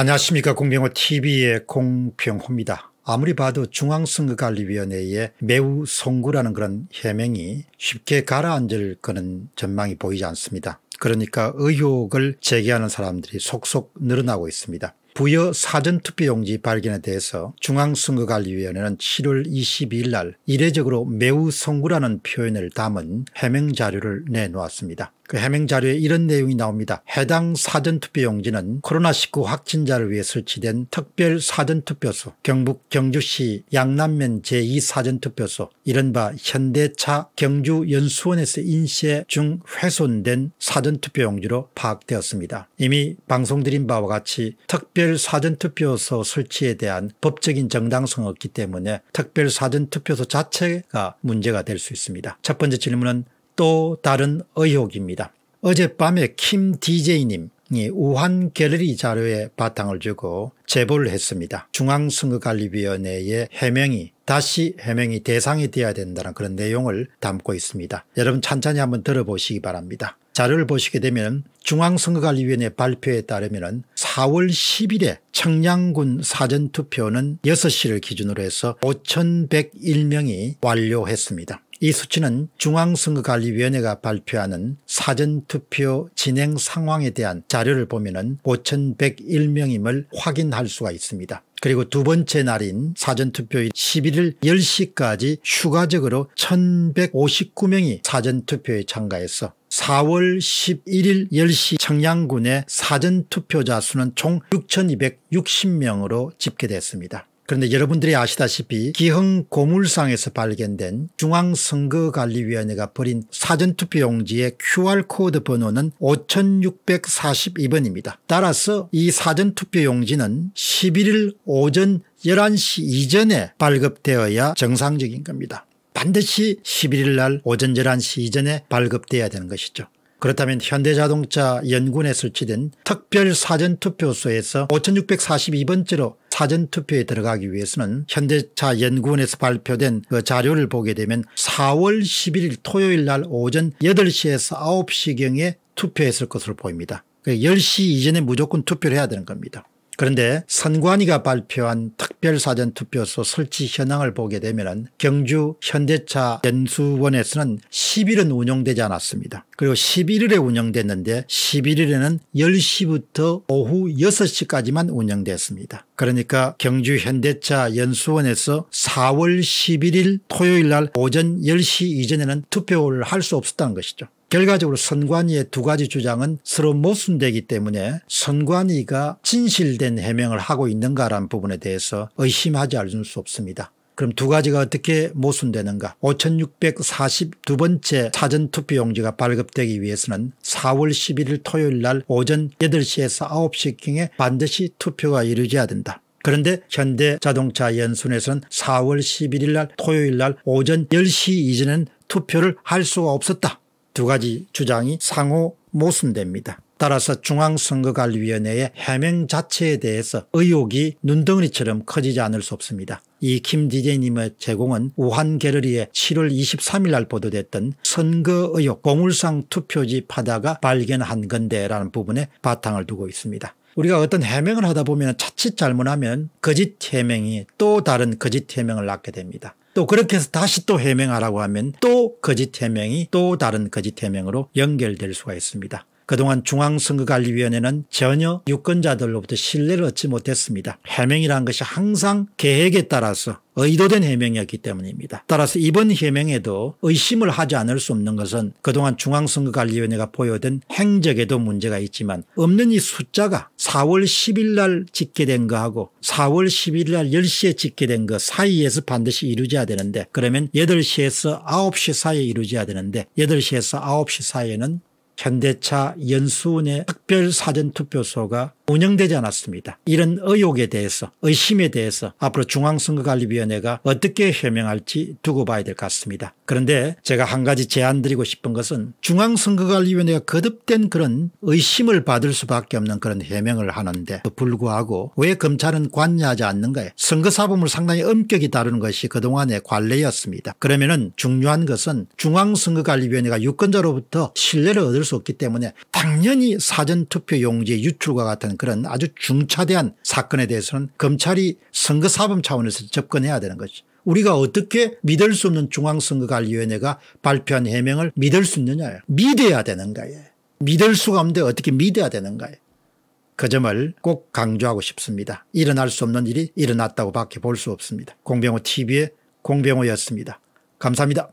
안녕하십니까 공병호 tv의 공병호입니다. 아무리 봐도 중앙선거관리위원회의 매우 송구라는 그런 해명이 쉽게 가라앉을 거는 전망이 보이지 않습니다. 그러니까 의혹을 제기하는 사람들이 속속 늘어나고 있습니다. 부여 사전투표용지 발견에 대해서 중앙선거관리위원회는 7월 22일 날 이례적으로 매우 송구라는 표현을 담은 해명 자료를 내놓았습니다. 그 해명 자료에 이런 내용이 나옵니다. 해당 사전투표용지는 코로나19 확진자를 위해 설치된 특별 사전투표소 경북 경주시 양남면 제2사전투표소 이른바 현대차 경주 연수원에서 인쇄 중 훼손된 사전투표용지로 파악되었습니다. 이미 방송드린 바와 같이 특별 사전투표소 설치에 대한 법적인 정당성 없기 때문에 특별 사전투표소 자체가 문제가 될 수 있습니다. 첫 번째 질문은 또 다른 의혹입니다. 어젯밤에 킴 DJ님 이 우한 갤러리 자료에 바탕을 두고 제보를 했습니다. 중앙선거관리위원회의 해명이 다시 해명이 대상이 되어야 된다는 그런 내용을 담고 있습니다. 여러분 천천히 한번 들어보시기 바랍니다. 자료를 보시게 되면 중앙선거관리위원회 발표에 따르면 4월 10일에 청량군 사전투표는 6시를 기준으로 해서 5,101명이 완료했습니다. 이 수치는 중앙선거관리위원회가 발표하는 사전투표 진행 상황에 대한 자료를 보면 은 5,101명임을 확인할 수가 있습니다. 그리고 두 번째 날인 사전투표일 11일 10시까지 추가적으로 1159명이 사전투표에 참가해서 4월 11일 10시 청양군의 사전투표자 수는 총 6260명으로 집계됐습니다. 그런데 여러분들이 아시다시피 기흥 고물상에서 발견된 중앙선거관리위원회가 벌인 사전투표용지의 QR코드 번호는 5642번입니다. 따라서 이 사전투표용지는 11일 오전 11시 이전에 발급되어야 정상적인 겁니다. 반드시 11일 날 오전 11시 이전에 발급돼야 되는 것이죠. 그렇다면 현대자동차 연구원에 설치된 특별 사전투표소에서 5642번째로 사전투표에 들어가기 위해서는 현대차 연구원에서 발표된 그 자료를 보게 되면 4월 11일 토요일 날 오전 8시에서 9시경에 투표했을 것으로 보입니다. 10시 그 이전에 무조건 투표를 해야 되는 겁니다. 그런데 선관위가 발표한 특별사전투표소 설치 현황을 보게 되면 경주 현대차 연수원에서는 10일은 운영되지 않았습니다. 그리고 11일에 운영됐는데 11일에는 10시부터 오후 6시까지만 운영됐습니다. 그러니까 경주 현대차 연수원에서 4월 11일 토요일 날 오전 10시 이전에는 투표를 할 수 없었다는 것이죠. 결과적으로 선관위의 두 가지 주장은 서로 모순되기 때문에 선관위가 진실된 해명을 하고 있는가라는 부분에 대해서 의심하지 않을 수 없습니다. 그럼 두 가지가 어떻게 모순되는가 5642번째 사전투표용지가 발급되기 위해서는 4월 11일 토요일 날 오전 8시에서 9시경에 반드시 투표가 이루어져야 된다. 그런데 현대자동차 연수에서는 4월 11일 날 토요일 날 오전 10시 이전엔 투표를 할 수가 없었다. 두 가지 주장이 상호 모순됩니다. 따라서 중앙선거관리위원회의 해명 자체에 대해서 의혹이 눈덩이처럼 커지지 않을 수 없습니다. 이 김디제님의 이 제공은 우한 게러리의 7월 23일 날 보도됐던 선거 의혹 공울상 투표지 파다가 발견한 건데라는 부분에 바탕을 두고 있습니다. 우리가 어떤 해명을 하다 보면 자칫 잘못하면 거짓 해명이 또 다른 거짓 해명을 낳게 됩니다. 또 그렇게 해서 다시 또 해명하라고 하면 또 거짓 해명이 또 다른 거짓 해명으로 연결될 수가 있습니다. 그동안 중앙선거관리위원회는 전혀 유권자들로부터 신뢰를 얻지 못했습니다. 해명이라는 것이 항상 계획에 따라서 의도된 해명이었기 때문입니다. 따라서 이번 해명에도 의심을 하지 않을 수 없는 것은 그동안 중앙선거관리위원회가 보여든 행적에도 문제가 있지만 없는 이 숫자가 4월 10일 날 집계된 거하고 4월 10일 날 10시에 집계된 거 사이에서 반드시 이루어져야 되는데 그러면 8시에서 9시 사이에 이루어져야 되는데 8시에서 9시 사이에는 현대차 연수원의 특별사전투표소가 운영되지 않았습니다. 이런 의혹에 대해서 의심에 대해서 앞으로 중앙선거관리위원회가 어떻게 해명할지 두고 봐야 될 것 같습니다. 그런데 제가 한 가지 제안 드리고 싶은 것은 중앙선거관리위원회가 거듭된 그런 의심을 받을 수밖에 없는 그런 해명을 하는데 불구하고 왜 검찰은 관여하지 않는가요 선거사범을 상당히 엄격히 다루는 것이 그동안의 관례였습니다. 그러면 은 중요한 것은 중앙선거관리위원회가 유권자로부터 신뢰를 얻을 수수 없기 때문에 당연히 사전투표 용지의 유출과 같은 그런 아주 중차대한 사건에 대해서는 검찰이 선거사범 차원에서 접근해야 되는 것이죠. 우리가 어떻게 믿을 수 없는 중앙선거관리위원회가 발표한 해명을 믿을 수 있느냐. 믿어야 되는 가예요 믿을 수가 없는데 어떻게 믿어야 되는 가예요그 점을 꼭 강조하고 싶습니다. 일어날 수 없는 일이 일어났다고 밖에 볼 수 없습니다. 공병호 TV의 공병호였습니다. 감사합니다.